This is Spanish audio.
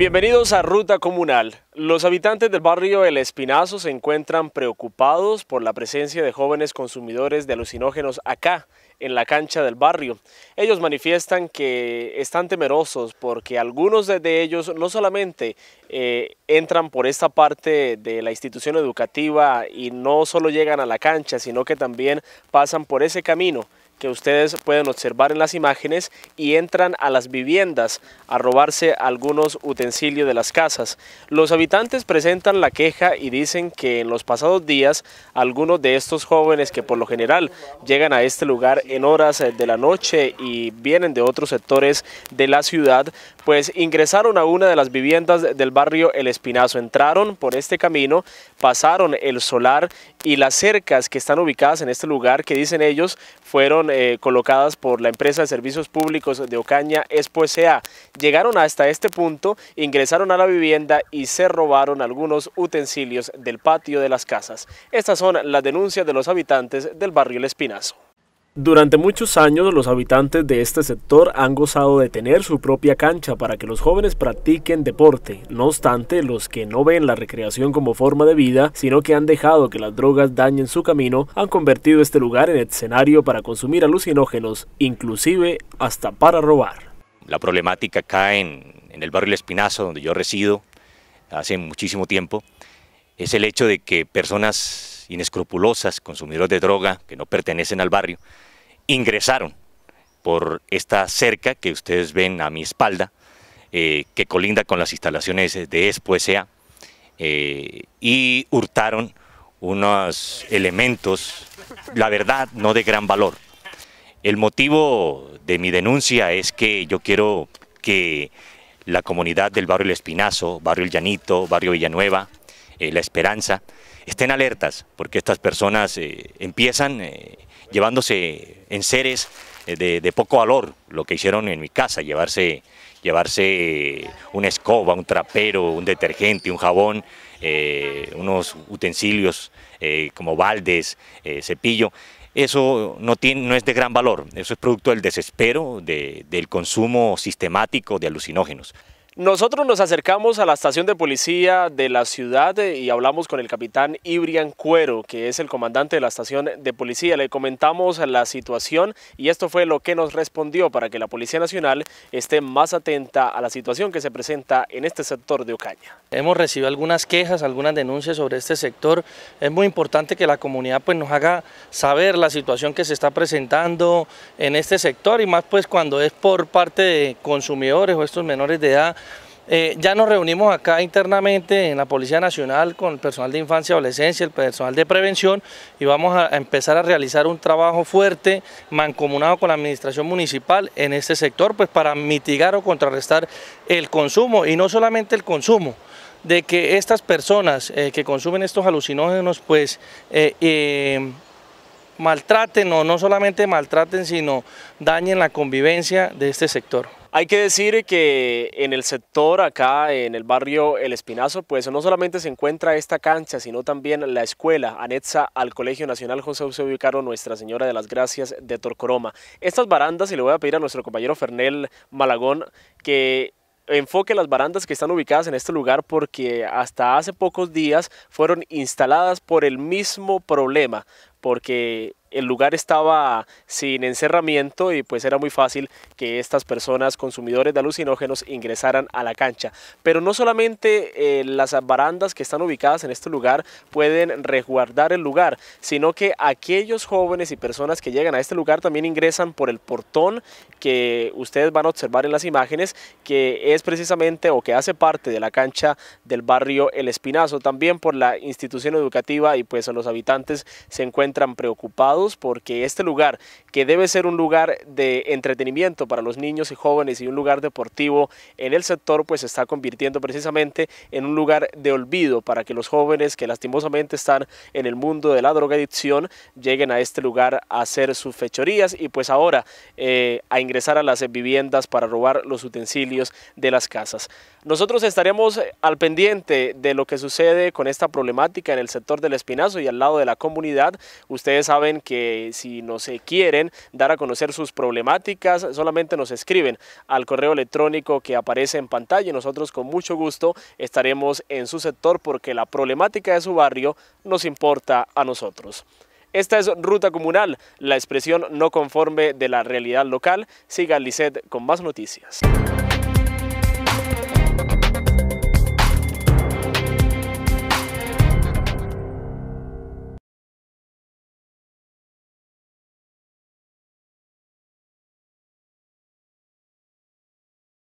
Bienvenidos a Ruta Comunal. Los habitantes del barrio El Espinazo se encuentran preocupados por la presencia de jóvenes consumidores de alucinógenos acá, en la cancha del barrio. Ellos manifiestan que están temerosos porque algunos de ellos no solamente eh, entran por esta parte de la institución educativa y no solo llegan a la cancha, sino que también pasan por ese camino que ustedes pueden observar en las imágenes y entran a las viviendas a robarse algunos utensilios de las casas. Los habitantes presentan la queja y dicen que en los pasados días algunos de estos jóvenes que por lo general llegan a este lugar en horas eh, de la noche y vienen de otros sectores de la ciudad, pues ingresaron a una de las viviendas del barrio El Espinazo, entraron por este camino, pasaron el solar y las cercas que están ubicadas en este lugar que dicen ellos fueron eh, colocadas por la empresa de servicios públicos de Ocaña, Expo pues, S.A. Llegaron hasta este punto, ingresaron a la vivienda y se robaron algunos utensilios del patio de las casas. Estas son las denuncias de los habitantes del barrio El Espinazo. Durante muchos años los habitantes de este sector han gozado de tener su propia cancha para que los jóvenes practiquen deporte. No obstante, los que no ven la recreación como forma de vida, sino que han dejado que las drogas dañen su camino, han convertido este lugar en escenario para consumir alucinógenos, inclusive hasta para robar. La problemática acá en, en el barrio El Espinazo, donde yo resido hace muchísimo tiempo, es el hecho de que personas inescrupulosas, consumidores de droga que no pertenecen al barrio, ingresaron por esta cerca que ustedes ven a mi espalda, eh, que colinda con las instalaciones de Expo S.A. Eh, y hurtaron unos elementos, la verdad, no de gran valor. El motivo de mi denuncia es que yo quiero que la comunidad del barrio El Espinazo, barrio El Llanito, barrio Villanueva, eh, La Esperanza, estén alertas, porque estas personas eh, empiezan eh, llevándose en seres eh, de, poco valor, lo que hicieron en mi casa, llevarse, llevarse una escoba, un trapero, un detergente, un jabón, unos utensilios como baldes, cepillo. Eso no, no es de gran valor, eso es producto del desespero, del consumo sistemático de alucinógenos. Nosotros nos acercamos a la estación de policía de la ciudad eh, y hablamos con el capitán Ibrian Cuero, que es el comandante de la estación de policía. Le comentamos la situación y esto fue lo que nos respondió para que la Policía Nacional esté más atenta a la situación que se presenta en este sector de Ocaña. Hemos recibido algunas quejas, algunas denuncias sobre este sector. Es muy importante que la comunidad pues, nos haga saber la situación que se está presentando en este sector y más pues cuando es por parte de consumidores o estos menores de edad eh, ya nos reunimos acá internamente en la Policía Nacional con el personal de infancia y adolescencia, el personal de prevención y vamos a empezar a realizar un trabajo fuerte, mancomunado con la administración municipal en este sector, pues para mitigar o contrarrestar el consumo y no solamente el consumo de que estas personas eh, que consumen estos alucinógenos pues eh, maltraten o no solamente maltraten, sino dañen la convivencia de este sector. Hay que decir que en el sector acá, en el barrio El Espinazo, pues no solamente se encuentra esta cancha, sino también la escuela anexa al Colegio Nacional José Eusebio Caro Nuestra Señora de las Gracias de Torcoroma. Estas barandas, y le voy a pedir a nuestro compañero Fernel Malagón que enfoque las barandas que están ubicadas en este lugar porque hasta hace pocos días fueron instaladas por el mismo problema, porque el lugar estaba sin encerramiento y pues era muy fácil que estas personas consumidores de alucinógenos ingresaran a la cancha. Pero no solamente eh, las barandas que están ubicadas en este lugar pueden resguardar el lugar, sino que aquellos jóvenes y personas que llegan a este lugar también ingresan por el portón que ustedes van a observar en las imágenes, que es precisamente o que hace parte de la cancha del barrio El Espinazo, también por la institución educativa y pues los habitantes se encuentran entran preocupados porque este lugar, que debe ser un lugar de entretenimiento para los niños y jóvenes y un lugar deportivo en el sector, pues se está convirtiendo precisamente en un lugar de olvido para que los jóvenes que lastimosamente están en el mundo de la drogadicción lleguen a este lugar a hacer sus fechorías y pues ahora eh, a ingresar a las viviendas para robar los utensilios de las casas. Nosotros estaremos al pendiente de lo que sucede con esta problemática en el sector del Espinazo y al lado de la comunidad Ustedes saben que si no se quieren dar a conocer sus problemáticas, solamente nos escriben al correo electrónico que aparece en pantalla y nosotros con mucho gusto estaremos en su sector porque la problemática de su barrio nos importa a nosotros. Esta es Ruta Comunal, la expresión no conforme de la realidad local. Siga Lisset con más noticias.